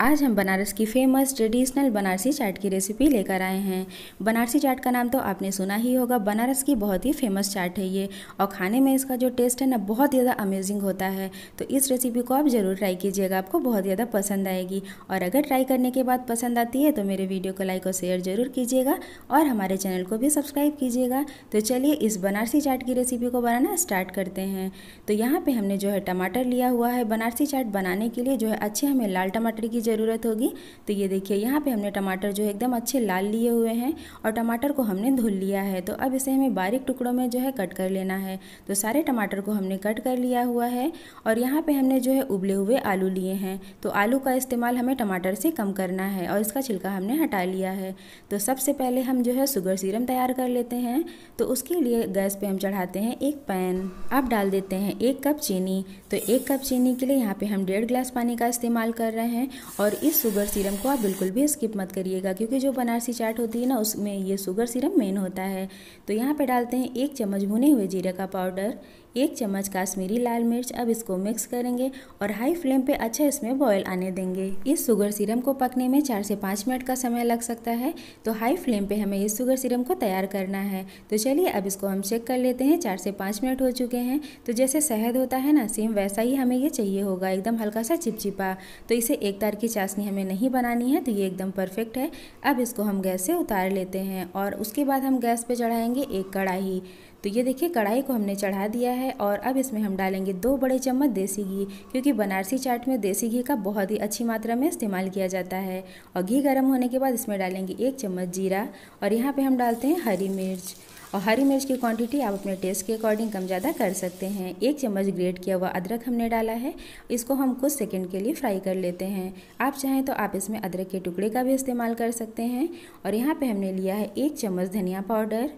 आज हम बनारस की फेमस ट्रेडिशनल बनारसी चाट की रेसिपी लेकर आए हैं बनारसी चाट का नाम तो आपने सुना ही होगा बनारस की बहुत ही फेमस चाट है ये और खाने में इसका जो टेस्ट है ना बहुत ज़्यादा अमेजिंग होता है तो इस रेसिपी को आप ज़रूर ट्राई कीजिएगा आपको बहुत ज़्यादा पसंद आएगी और अगर ट्राई करने के बाद पसंद आती है तो मेरे वीडियो को लाइक और शेयर ज़रूर कीजिएगा और हमारे चैनल को भी सब्सक्राइब कीजिएगा तो चलिए इस बनारसी चाट की रेसिपी को बनाना स्टार्ट करते हैं तो यहाँ पर हमने जो है टमाटर लिया हुआ है बनारसी चाट बनाने के लिए जो है अच्छे हमें लाल टमाटर की ज़रूरत होगी तो ये देखिए यहाँ पे हमने टमाटर जो है एकदम अच्छे लाल लिए हुए हैं और टमाटर को हमने धुल लिया है तो अब इसे हमें बारीक टुकड़ों में जो है कट कर लेना है तो सारे टमाटर को हमने कट कर लिया हुआ है और यहाँ पर हमने जो है उबले हुए आलू लिए हैं तो आलू का इस्तेमाल हमें टमाटर से कम करना है और इसका छिलका हमने हटा लिया है तो सबसे पहले हम जो है शुगर सीरम तैयार कर लेते हैं तो उसके लिए गैस पर हम चढ़ाते हैं एक पैन अब डाल देते हैं एक कप चीनी तो एक कप चीनी के लिए यहाँ पे हम डेढ़ गिलास पानी का इस्तेमाल कर रहे हैं और इस शुगर सीरम को आप बिल्कुल भी स्किप मत करिएगा क्योंकि जो बनारसी चाट होती है ना उसमें ये शुगर सीरम मेन होता है तो यहाँ पर डालते हैं एक चम्मच भुने हुए जीरे का पाउडर एक चम्मच काश्मीरी लाल मिर्च अब इसको मिक्स करेंगे और हाई फ्लेम पे अच्छा इसमें बॉयल आने देंगे इस शुगर सीरम को पकने में चार से पाँच मिनट का समय लग सकता है तो हाई फ्लेम पे हमें इस शुगर सीरम को तैयार करना है तो चलिए अब इसको हम चेक कर लेते हैं चार से पाँच मिनट हो चुके हैं तो जैसे शहद होता है ना सेम वैसा ही हमें ये चाहिए होगा एकदम हल्का सा चिपचिपा तो इसे एक तार की चाशनी हमें नहीं बनानी है तो ये एकदम परफेक्ट है अब इसको हम गैस से उतार लेते हैं और उसके बाद हम गैस पर चढ़ाएँगे एक कढ़ाई तो ये देखिए कढ़ाई को हमने चढ़ा दिया है और अब इसमें हम डालेंगे दो बड़े चम्मच देसी घी क्योंकि बनारसी चाट में देसी घी का बहुत ही अच्छी मात्रा में इस्तेमाल किया जाता है और घी गर्म होने के बाद इसमें डालेंगे एक चम्मच जीरा और यहाँ पर हम डालते हैं हरी मिर्च और हरी मिर्च की क्वांटिटी आप अपने टेस्ट के अकॉर्डिंग कम ज़्यादा कर सकते हैं एक चम्मच ग्रेट किया हुआ अदरक हमने डाला है इसको हम कुछ सेकंड के लिए फ्राई कर लेते हैं आप चाहें तो आप इसमें अदरक के टुकड़े का भी इस्तेमाल कर सकते हैं और यहाँ पे हमने लिया है एक चम्मच धनिया पाउडर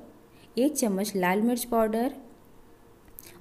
एक चम्मच लाल मिर्च पाउडर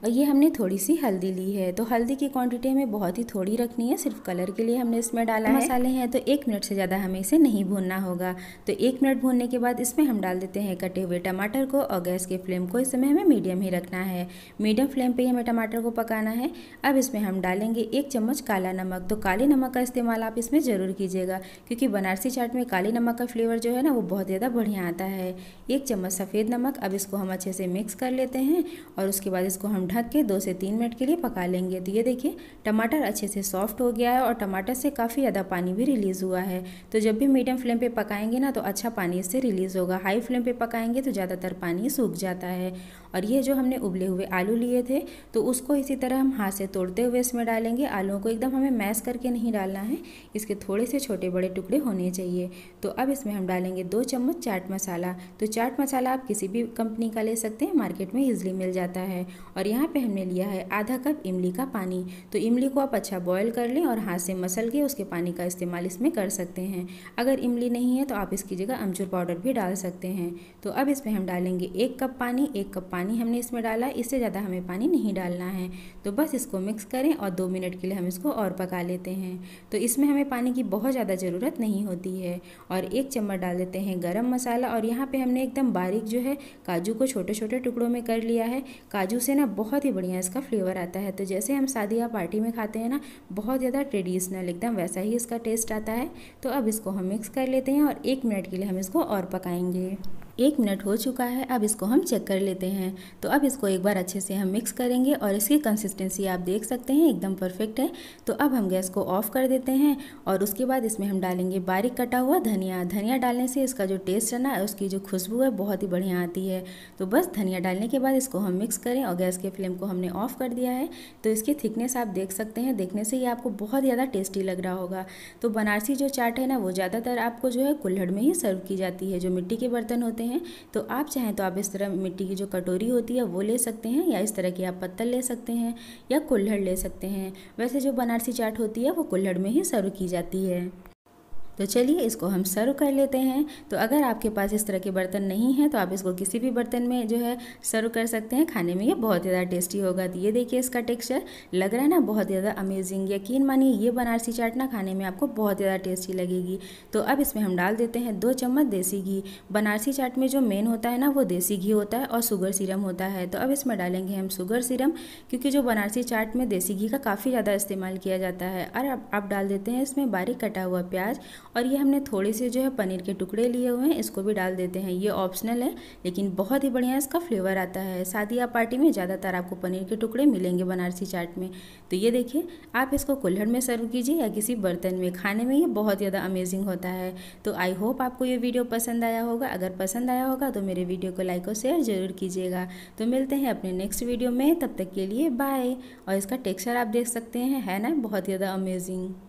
और ये हमने थोड़ी सी हल्दी ली है तो हल्दी की क्वांटिटी हमें बहुत ही थोड़ी रखनी है सिर्फ कलर के लिए हमने इसमें डाला है मसाले हैं तो एक मिनट से ज़्यादा हमें इसे नहीं भूनना होगा तो एक मिनट भूनने के बाद इसमें हम डाल देते हैं कटे हुए टमाटर को और गैस के फ्लेम को इस समय हमें मीडियम ही रखना है मीडियम फ्लेम पर ही हमें टमाटर को पकाना है अब इसमें हम डालेंगे एक चम्मच काला नमक तो काले नमक का इस्तेमाल आप इसमें ज़रूर कीजिएगा क्योंकि बनारसी चाट में काले नमक का फ्लेवर जो है ना वो बहुत ज़्यादा बढ़िया आता है एक चम्मच सफ़ेद नमक अब इसको हम अच्छे से मिक्स कर लेते हैं और उसके बाद इसको हम ढक के दो से तीन मिनट के लिए पका लेंगे तो ये देखिए टमाटर अच्छे से सॉफ्ट हो गया है और टमाटर से काफ़ी ज़्यादा पानी भी रिलीज़ हुआ है तो जब भी मीडियम फ्लेम पे पकाएंगे ना तो अच्छा पानी इससे रिलीज़ होगा हाई फ्लेम पे पकाएंगे तो ज़्यादातर पानी सूख जाता है और ये जो हमने उबले हुए आलू लिए थे तो उसको इसी तरह हम हाथ से तोड़ते हुए इसमें डालेंगे आलूओं को एकदम हमें मैश करके नहीं डालना है इसके थोड़े से छोटे बड़े टुकड़े होने चाहिए तो अब इसमें हम डालेंगे दो चम्मच चाट मसाला तो चाट मसाला आप किसी भी कंपनी का ले सकते हैं मार्केट में ईजिली मिल जाता है और यहाँ पर हमने लिया है आधा कप इमली का पानी तो इमली को आप अच्छा बॉयल कर लें और हाथ से मसल के उसके पानी का इस्तेमाल इसमें कर सकते हैं अगर इमली नहीं है तो आप इसकी जगह अमचूर पाउडर भी डाल सकते हैं तो अब इसमें हम डालेंगे एक कप पानी एक कप पानी पानी हमने इसमें डाला इससे ज़्यादा हमें पानी नहीं डालना है तो बस इसको मिक्स करें और दो मिनट के लिए हम इसको और पका लेते हैं तो इसमें हमें पानी की बहुत ज़्यादा ज़रूरत नहीं होती है और एक चम्मच डाल देते हैं गर्म मसाला और यहाँ पर हमने एकदम बारीक जो है काजू को छोटे छोटे टुकड़ों में कर लिया है काजू से ना बहुत ही बढ़िया इसका फ्लेवर आता है तो जैसे हम शादी या पार्टी में खाते हैं ना बहुत ज़्यादा ट्रेडिशनल एकदम वैसा ही इसका टेस्ट आता है तो अब इसको हम मिक्स कर लेते हैं और एक मिनट के लिए हम इसको और पकाएंगे एक मिनट हो चुका है अब इसको हम चेक कर लेते हैं तो अब इसको एक बार अच्छे से हम मिक्स करेंगे और इसकी कंसिस्टेंसी आप देख सकते हैं एकदम परफेक्ट है तो अब हम गैस को ऑफ़ कर देते हैं और उसके बाद इसमें हम डालेंगे बारीक कटा हुआ धनिया धनिया डालने से इसका जो टेस्ट है ना उसकी जो खुशबू है बहुत ही बढ़िया आती है तो बस धनिया डालने के बाद इसको हम मिक्स करें और गैस के फ्लेम को हमने ऑफ़ कर दिया है तो इसकी थिकनेस आप देख सकते हैं देखने से ही आपको बहुत ज़्यादा टेस्टी लग रहा होगा तो बनारसी जो चाट है ना वो ज़्यादातर आपको जो है कुल्हड़ में ही सर्व की जाती है जो मिट्टी के बर्तन होते हैं हैं तो आप चाहें तो आप इस तरह मिट्टी की जो कटोरी होती है वो ले सकते हैं या इस तरह की आप पत्तल ले सकते हैं या कुल्हड़ ले सकते हैं वैसे जो बनारसी चाट होती है वो कुल्हड़ में ही सर्व की जाती है तो चलिए इसको हम सर्व कर लेते हैं तो अगर आपके पास इस तरह के बर्तन नहीं है तो आप इसको किसी भी बर्तन में जो है सर्व कर सकते हैं खाने में ये बहुत ज़्यादा टेस्टी होगा तो ये देखिए इसका टेक्स्चर लग रहा है ना बहुत ज़्यादा अमेजिंग यकीन मानिए ये बनारसी चाट ना खाने में आपको बहुत ज़्यादा टेस्टी लगेगी तो अब इसमें हम डाल देते हैं दो चम्मच देसी घी बनारसी चाट में जो मेन होता है ना वो देसी घी होता है और शुगर सीरम होता है तो अब इसमें डालेंगे हम शुगर सीरम क्योंकि जो बनारसी चाट में देसी घी का काफ़ी ज़्यादा इस्तेमाल किया जाता है और अब आप डाल देते हैं इसमें बारीक कटा हुआ प्याज और ये हमने थोड़े से जो है पनीर के टुकड़े लिए हुए हैं इसको भी डाल देते हैं ये ऑप्शनल है लेकिन बहुत ही बढ़िया इसका फ्लेवर आता है शादी या पार्टी में ज़्यादातर आपको पनीर के टुकड़े मिलेंगे बनारसी चाट में तो ये देखिए आप इसको कुल्हड़ में सर्व कीजिए या किसी बर्तन में खाने में ये बहुत ज़्यादा अमेजिंग होता है तो आई होप आपको ये वीडियो पसंद आया होगा अगर पसंद आया होगा तो मेरे वीडियो को लाइक और शेयर ज़रूर कीजिएगा तो मिलते हैं अपने नेक्स्ट वीडियो में तब तक के लिए बाय और इसका टेक्स्चर आप देख सकते हैं है ना बहुत ज़्यादा अमेजिंग